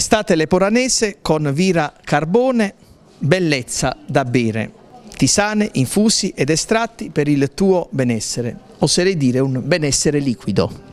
Estate leporanese con Vira Carbone, bellezza da bere, tisane, infusi ed estratti per il tuo benessere, oserei dire un benessere liquido.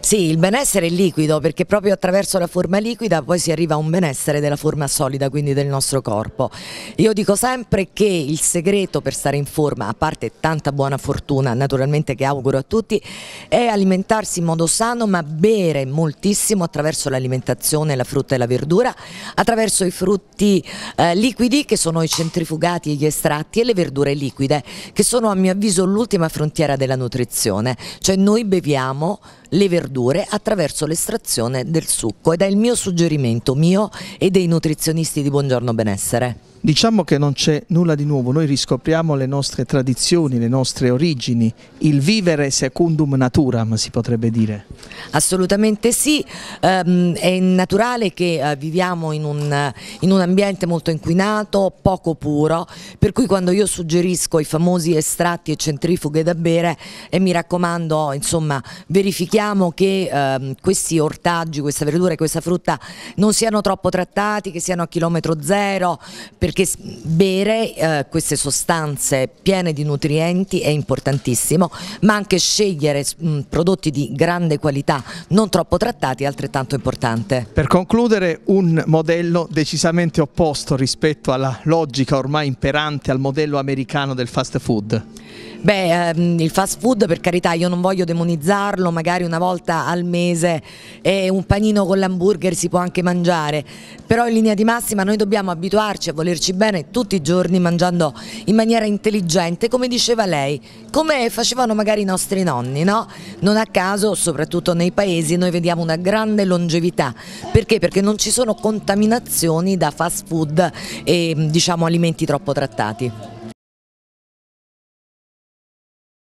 Sì, il benessere è liquido perché proprio attraverso la forma liquida poi si arriva a un benessere della forma solida, quindi del nostro corpo. Io dico sempre che il segreto per stare in forma, a parte tanta buona fortuna naturalmente che auguro a tutti, è alimentarsi in modo sano ma bere moltissimo attraverso l'alimentazione, la frutta e la verdura, attraverso i frutti eh, liquidi che sono i centrifugati e gli estratti e le verdure liquide che sono a mio avviso l'ultima frontiera della nutrizione, cioè noi beviamo le verdure attraverso l'estrazione del succo ed è il mio suggerimento, mio e dei nutrizionisti di Buongiorno Benessere. Diciamo che non c'è nulla di nuovo, noi riscopriamo le nostre tradizioni, le nostre origini, il vivere secundum naturam si potrebbe dire. Assolutamente sì, ehm, è naturale che eh, viviamo in un, in un ambiente molto inquinato, poco puro, per cui quando io suggerisco i famosi estratti e centrifughe da bere e mi raccomando, insomma, verifichiamo che ehm, questi ortaggi, questa verdura e questa frutta non siano troppo trattati, che siano a chilometro zero, per perché bere eh, queste sostanze piene di nutrienti è importantissimo, ma anche scegliere mh, mm, prodotti di grande qualità, non troppo trattati, è altrettanto importante. Per concludere, un modello decisamente opposto rispetto alla logica ormai imperante al modello americano del fast food. Beh, ehm, il fast food per carità io non voglio demonizzarlo, magari una volta al mese eh, un panino con l'hamburger si può anche mangiare, però in linea di massima noi dobbiamo abituarci a voler nutrirci bene tutti i giorni mangiando in maniera intelligente, come diceva lei, come facevano magari i nostri nonni, no? Non a caso, soprattutto nei paesi, noi vediamo una grande longevità. Perché? Perché non ci sono contaminazioni da fast food e diciamo alimenti troppo trattati.